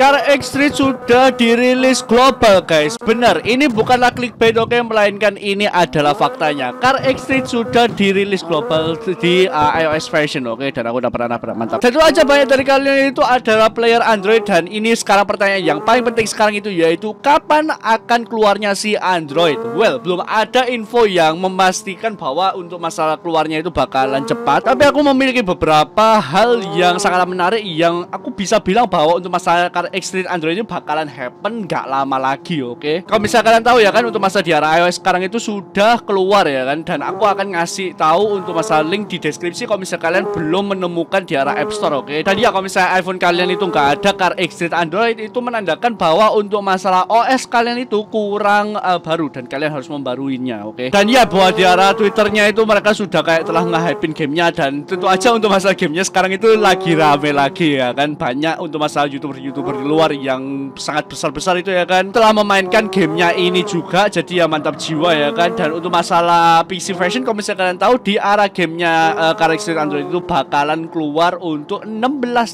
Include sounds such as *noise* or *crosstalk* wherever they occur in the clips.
Car X Street sudah dirilis global guys Benar, ini bukanlah clickbait oke okay? Melainkan ini adalah faktanya Car X Street sudah dirilis global di uh, iOS version oke okay? Dan aku udah pernah pernah mantap Tentu aja banyak dari kalian itu adalah player Android Dan ini sekarang pertanyaan yang paling penting sekarang itu Yaitu kapan akan keluarnya si Android Well, belum ada info yang memastikan bahwa untuk masalah keluarnya itu bakalan cepat Tapi aku memiliki beberapa hal yang sangat menarik Yang aku bisa bilang bahwa untuk masalah Car Extreme ini bakalan happen nggak lama lagi, oke? Okay? Kalau misalnya kalian tahu ya kan untuk masa di arah iOS sekarang itu sudah keluar ya kan dan aku akan ngasih tahu untuk masa link di deskripsi kalau misalnya kalian belum menemukan di arah App Store, oke? Okay? Dan ya kalau misalnya iPhone kalian itu nggak ada car Extreme Android itu menandakan bahwa untuk masalah OS kalian itu kurang uh, baru dan kalian harus membaruinya, oke? Okay? Dan ya buat di arah Twitternya itu mereka sudah kayak telah nge-hypein gamenya dan tentu aja untuk masalah gamenya sekarang itu lagi rame lagi ya kan banyak untuk masalah youtuber-youtuber keluar luar yang sangat besar-besar itu ya kan telah memainkan gamenya ini juga jadi ya mantap jiwa ya kan dan untuk masalah PC version kalau misalnya kalian tahu di arah gamenya uh, eh, karakter Android itu bakalan keluar untuk 16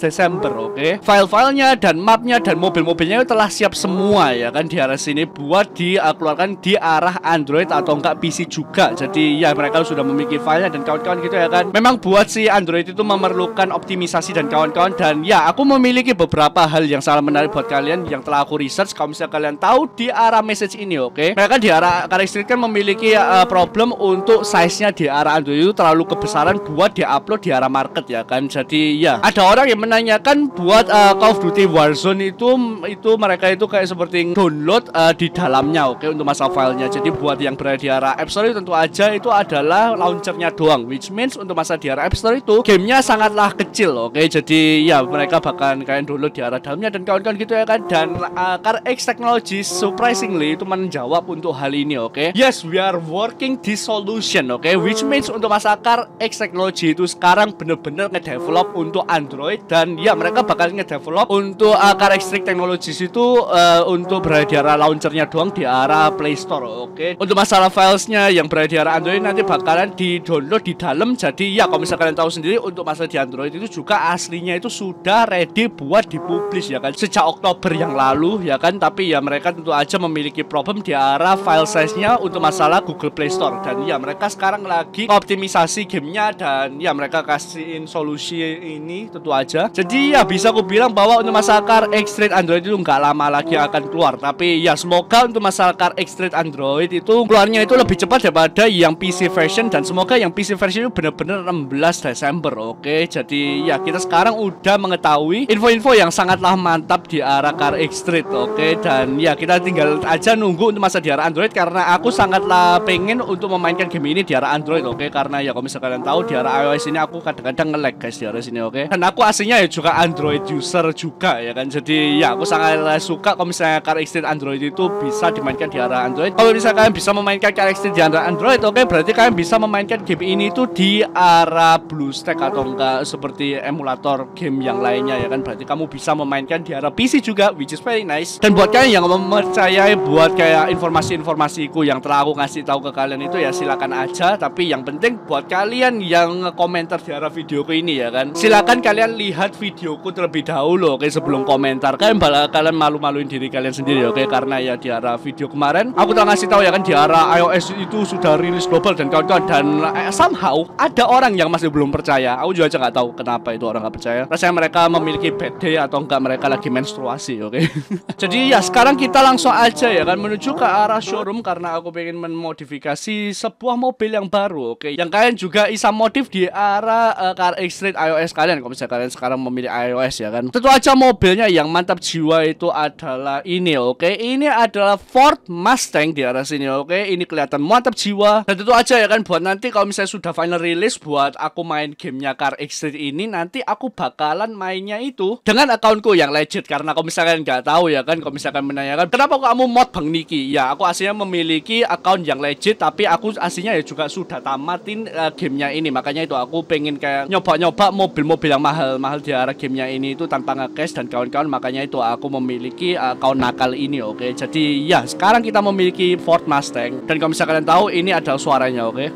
Desember oke okay? file-filenya dan mapnya dan mobil-mobilnya itu telah siap semua ya kan di arah sini buat dikeluarkan di arah Android atau enggak PC juga jadi ya mereka sudah memiliki filenya dan kawan-kawan gitu ya kan memang buat si Android itu memerlukan optimisasi dan kawan-kawan dan ya aku memiliki beberapa hal yang bakal menarik buat kalian yang telah aku research kalau misalnya kalian tahu di arah message ini oke okay? mereka di arah street kan memiliki uh, problem untuk size nya di arah Android itu terlalu kebesaran buat di upload di arah market ya kan jadi ya ada orang yang menanyakan buat uh, Call of Duty Warzone itu itu mereka itu kayak seperti download uh, di dalamnya oke okay? untuk masa filenya jadi buat yang berada di arah App Store tentu aja itu adalah launchernya doang which means untuk masa di arah App Store itu gamenya sangatlah kecil oke okay? jadi ya mereka bakalan kalian download di arah dalamnya dan kawan-kawan gitu ya kan dan uh, X Technologies surprisingly itu menjawab untuk hal ini oke okay? yes we are working this solution oke okay? which means untuk masa X Technology itu sekarang bener-bener ngedevelop untuk Android dan ya mereka bakal ngedevelop untuk uh, X Technologies itu uh, untuk berada di arah launchernya doang di arah Play Store oke okay? untuk masalah filesnya yang berada di arah Android nanti bakalan di download di dalam jadi ya kalau misalkan kalian tahu sendiri untuk masalah di Android itu juga aslinya itu sudah ready buat dipublish ya kan sejak Oktober yang lalu ya kan tapi ya mereka tentu aja memiliki problem di arah file size-nya untuk masalah Google Play Store dan ya mereka sekarang lagi optimisasi gamenya dan ya mereka kasihin solusi ini tentu aja jadi ya bisa aku bilang bahwa untuk masalah Car X Android itu nggak lama lagi akan keluar tapi ya semoga untuk masalah Car X Android itu keluarnya itu lebih cepat daripada yang PC version dan semoga yang PC version itu benar-benar 16 Desember oke okay? jadi ya kita sekarang udah mengetahui info-info yang sangat lama mantap di arah X Street oke okay? dan ya kita tinggal aja nunggu untuk masa di arah Android karena aku sangatlah pengen untuk memainkan game ini di arah Android oke okay? karena ya kalau misalnya kalian tahu di arah iOS ini aku kadang-kadang nge guys di arah sini oke okay? dan aku aslinya ya juga Android user juga ya kan jadi ya aku sangatlah suka kalau misalnya X Street Android itu bisa dimainkan di arah Android kalau misalnya kalian bisa memainkan X Street di arah Android oke okay? berarti kalian bisa memainkan game ini itu di arah BlueStack atau enggak seperti emulator game yang lainnya ya kan berarti kamu bisa memainkan di arah PC juga which is very nice dan buat kalian yang mempercayai buat kayak informasi-informasiku yang telah aku kasih tahu ke kalian itu ya silakan aja tapi yang penting buat kalian yang komentar di arah videoku ini ya kan silakan kalian lihat videoku terlebih dahulu oke okay? sebelum komentar kalian bakal kalian malu-maluin diri kalian sendiri oke okay? karena ya di arah video kemarin aku telah ngasih tahu ya kan di arah iOS itu sudah rilis global dan kawan-kawan dan eh, somehow ada orang yang masih belum percaya aku juga aja nggak tahu kenapa itu orang nggak percaya rasanya mereka memiliki bad day atau enggak mereka lagi menstruasi, oke. Okay? *laughs* Jadi ya sekarang kita langsung aja ya kan menuju ke arah showroom karena aku pengen memodifikasi sebuah mobil yang baru, oke. Okay? Yang kalian juga bisa modif di arah uh, car x iOS kalian kalau misalnya kalian sekarang memilih iOS ya kan. Tentu aja mobilnya yang mantap jiwa itu adalah ini, oke. Okay? Ini adalah Ford Mustang di arah sini, oke. Okay? Ini kelihatan mantap jiwa. Dan tentu aja ya kan buat nanti kalau misalnya sudah final release buat aku main gamenya Car x ini nanti aku bakalan mainnya itu dengan akunku yang lain legit karena kalau misalkan nggak tahu ya kan kalau misalkan menanyakan kenapa kamu mod Bang Niki ya aku aslinya memiliki account yang legit tapi aku aslinya ya juga sudah tamatin uh, gamenya ini makanya itu aku pengen kayak nyoba-nyoba mobil-mobil yang mahal-mahal di arah gamenya ini itu tanpa nge dan kawan-kawan makanya itu aku memiliki account nakal ini oke okay? jadi ya sekarang kita memiliki Ford Mustang dan kalau misalkan kalian tahu ini adalah suaranya oke okay?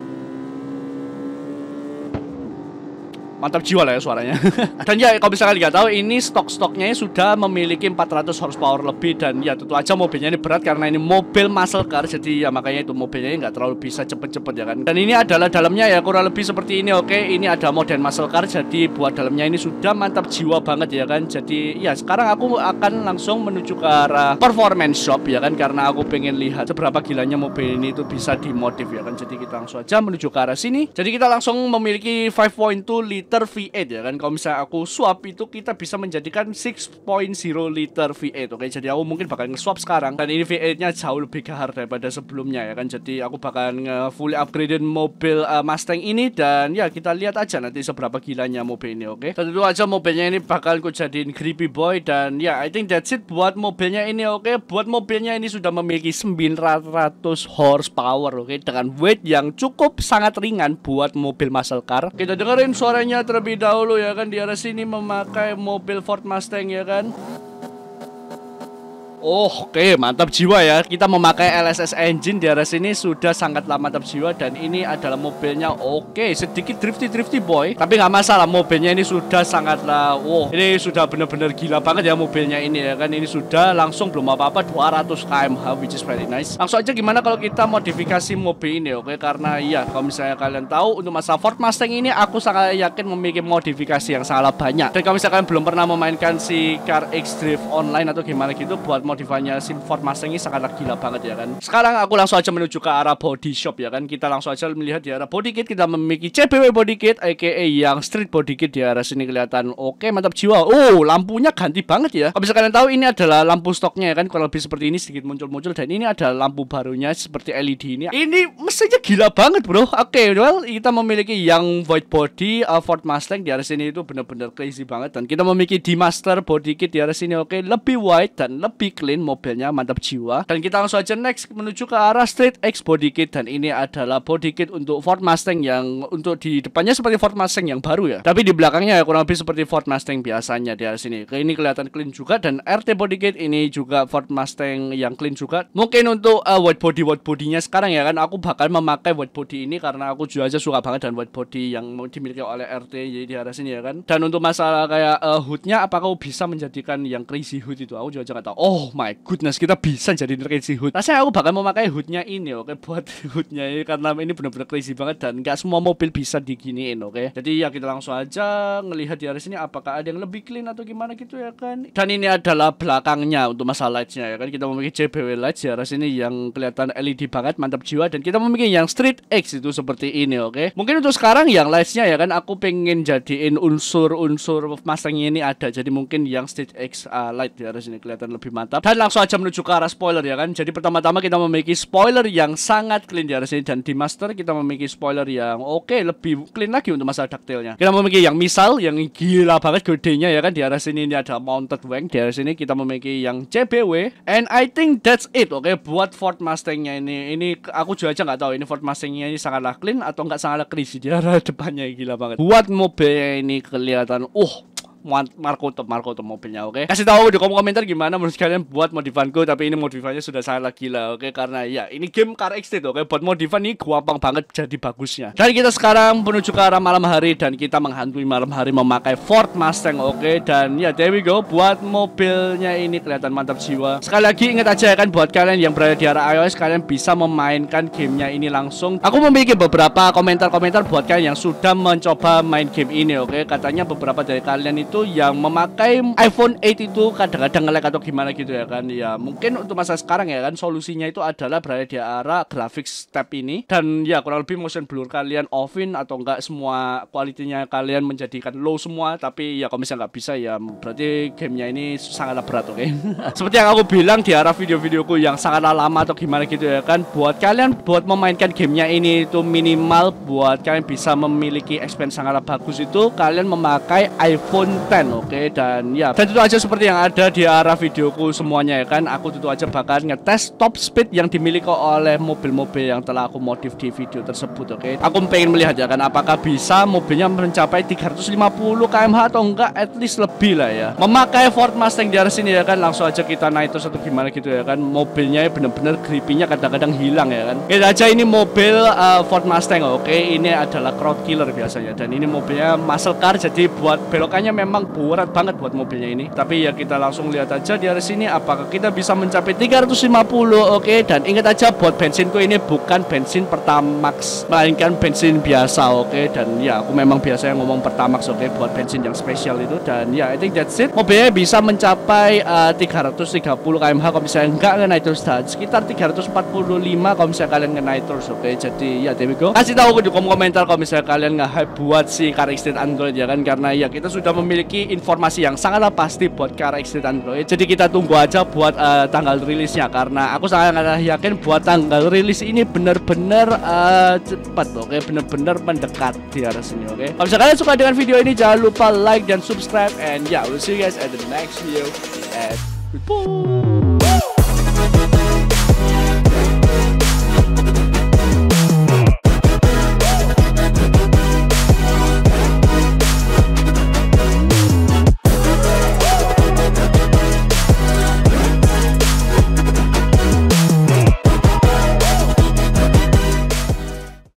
mantap jiwa lah ya suaranya. *laughs* dan ya kalau misalkan nggak tahu ini stok-stoknya sudah memiliki 400 horsepower lebih dan ya tentu aja mobilnya ini berat karena ini mobil muscle car jadi ya makanya itu mobilnya nggak terlalu bisa cepet-cepet ya kan. Dan ini adalah dalamnya ya kurang lebih seperti ini oke ini ada modern muscle car jadi buat dalamnya ini sudah mantap jiwa banget ya kan. Jadi ya sekarang aku akan langsung menuju ke arah performance shop ya kan karena aku pengen lihat seberapa gilanya mobil ini itu bisa dimodif ya kan. Jadi kita langsung aja menuju ke arah sini. Jadi kita langsung memiliki 5.2 liter liter V8 ya kan kalau misalnya aku swap itu kita bisa menjadikan 6.0 liter V8 oke jadi aku mungkin bakal nge-swap sekarang dan ini V8-nya jauh lebih gahar daripada sebelumnya ya kan jadi aku bakal nge fully upgradein mobil uh, Mustang ini dan ya kita lihat aja nanti seberapa gilanya mobil ini oke okay? tentu aja mobilnya ini bakal ku jadiin creepy boy dan ya I think that's it buat mobilnya ini oke buat mobilnya ini sudah memiliki 900 horsepower oke dengan weight yang cukup sangat ringan buat mobil muscle car kita dengerin suaranya terlebih dahulu ya kan di area sini memakai mobil Ford Mustang ya kan Oh, oke, mantap jiwa ya. Kita memakai LSS engine di arah sini sudah sangat lama mantap jiwa dan ini adalah mobilnya. Oke, sedikit drifty drifty boy, tapi nggak masalah. Mobilnya ini sudah sangatlah wow. Ini sudah benar-benar gila banget ya mobilnya ini ya kan. Ini sudah langsung belum apa-apa 200 kmh which is very nice. Langsung aja gimana kalau kita modifikasi mobil ini oke karena iya kalau misalnya kalian tahu untuk masa Ford Mustang ini aku sangat yakin memiliki modifikasi yang salah banyak. Dan kalau misalnya kalian belum pernah memainkan si Car X Drift online atau gimana gitu buat modifannya si Ford Mustang ini sangat gila banget ya kan. Sekarang aku langsung aja menuju ke arah body shop ya kan. Kita langsung aja melihat di arah body kit kita memiliki CBW body kit aka yang street body kit di arah sini kelihatan. Oke, mantap jiwa. Oh, lampunya ganti banget ya. Kalau bisa kalian tahu ini adalah lampu stoknya ya kan. Kurang lebih seperti ini sedikit muncul-muncul dan ini adalah lampu barunya seperti LED ini. Ini mestinya gila banget, Bro. Oke, okay, well kita memiliki yang void body uh, Ford Mustang di arah sini itu bener-bener crazy banget dan kita memiliki dimaster Master body kit di arah sini oke okay? lebih wide dan lebih clean, mobilnya mantap jiwa. Dan kita langsung aja next menuju ke arah Street X body kit dan ini adalah body kit untuk Ford Mustang yang untuk di depannya seperti Ford Mustang yang baru ya. Tapi di belakangnya ya kurang lebih seperti Ford Mustang biasanya di arah sini. Ini kelihatan clean juga dan RT body kit ini juga Ford Mustang yang clean juga. Mungkin untuk uh, eh, white body white bodinya sekarang ya kan aku bakal memakai white body ini karena aku juga aja suka banget dan white body yang dimiliki oleh RT jadi di arah sini ya kan. Dan untuk masalah kayak uh, hoodnya apakah aku bisa menjadikan yang crazy hood itu aku juga jangan tahu. Oh oh my goodness kita bisa jadi crazy hood rasanya aku bakal memakai hoodnya ini oke okay? buat *laughs* hoodnya ini karena ini benar-benar crazy banget dan nggak semua mobil bisa diginiin oke okay? jadi ya kita langsung aja ngelihat di area sini apakah ada yang lebih clean atau gimana gitu ya kan dan ini adalah belakangnya untuk masalah lightsnya ya kan kita memiliki JBW lights di area sini yang kelihatan LED banget mantap jiwa dan kita memiliki yang street X itu seperti ini oke okay? mungkin untuk sekarang yang lightsnya ya kan aku pengen jadiin unsur-unsur Mustang ini ada jadi mungkin yang street X uh, light di area sini kelihatan lebih mantap mantap. Dan langsung aja menuju ke arah spoiler ya kan. Jadi pertama-tama kita memiliki spoiler yang sangat clean di arah sini. Dan di master kita memiliki spoiler yang oke okay, lebih clean lagi untuk masalah detailnya. Kita memiliki yang misal yang gila banget gedenya ya kan. Di arah sini ini ada mounted wing. Di arah sini kita memiliki yang CBW. And I think that's it oke. Okay? Buat Ford Mustangnya ini. Ini aku juga aja nggak tahu ini Ford Mustangnya ini sangatlah clean atau nggak sangatlah crazy. Di arah depannya gila banget. Buat mobilnya ini kelihatan uh Marco Top, Marco Top mobilnya, oke? Okay? Kasih tahu di kolom komentar gimana menurut kalian buat modifanku, tapi ini modifannya sudah sangat lah, oke? Okay? Karena ya ini game car extend, oke? Okay? Buat modifan ini gampang banget jadi bagusnya. Dan kita sekarang menuju ke arah malam hari dan kita menghantui malam hari memakai Ford Mustang, oke? Okay? Dan ya there we go, buat mobilnya ini kelihatan mantap jiwa. Sekali lagi ingat aja ya kan buat kalian yang berada di arah iOS, kalian bisa memainkan gamenya ini langsung. Aku memiliki beberapa komentar-komentar buat kalian yang sudah mencoba main game ini, oke? Okay? Katanya beberapa dari kalian itu itu yang memakai iPhone 8 itu kadang-kadang ngelag atau gimana gitu ya kan ya mungkin untuk masa sekarang ya kan solusinya itu adalah berada di arah grafik step ini dan ya kurang lebih motion blur kalian offin atau enggak semua kualitinya kalian menjadikan low semua tapi ya kalau misalnya nggak bisa ya berarti gamenya ini sangatlah berat oke okay? *laughs* seperti yang aku bilang di arah video-videoku yang sangatlah lama atau gimana gitu ya kan buat kalian buat memainkan gamenya ini itu minimal buat kalian bisa memiliki expense sangatlah bagus itu kalian memakai iPhone konten oke okay? dan ya dan itu aja seperti yang ada di arah videoku semuanya ya kan aku itu aja bakal ngetes top speed yang dimiliki oleh mobil-mobil yang telah aku modif di video tersebut oke okay? aku pengen melihat ya kan apakah bisa mobilnya mencapai 350 kmh atau enggak at least lebih lah ya memakai Ford Mustang di arah sini ya kan langsung aja kita naik terus atau gimana gitu ya kan mobilnya bener-bener gripinya kadang-kadang hilang ya kan Ini aja ini mobil uh, Ford Mustang oke okay? ini adalah crowd killer biasanya dan ini mobilnya muscle car jadi buat belokannya memang memang berat banget buat mobilnya ini. Tapi ya kita langsung lihat aja di area sini apakah kita bisa mencapai 350 oke okay? dan ingat aja buat bensinku ini bukan bensin Pertamax melainkan bensin biasa oke okay? dan ya aku memang biasa yang ngomong Pertamax oke okay? buat bensin yang spesial itu dan ya I think that's it. Mobilnya bisa mencapai eh, uh, 330 kmh kalau misalnya enggak kena terus dan sekitar 345 kalau misalnya kalian kena terus oke okay? jadi ya there we go. Kasih tahu aku di kolom komentar kalau misalnya kalian nggak buat si Car Android ya kan karena ya kita sudah memilih memiliki informasi yang sangat pasti buat ke arah exit Android. Jadi kita tunggu aja buat uh, tanggal rilisnya karena aku sangat yakin buat tanggal rilis ini benar-benar uh, cepat, oke, okay? benar-benar mendekat di arah sini, oke. Okay? Kalau misalnya kalian suka dengan video ini jangan lupa like dan subscribe and yeah, we'll see you guys at the next video. And goodbye.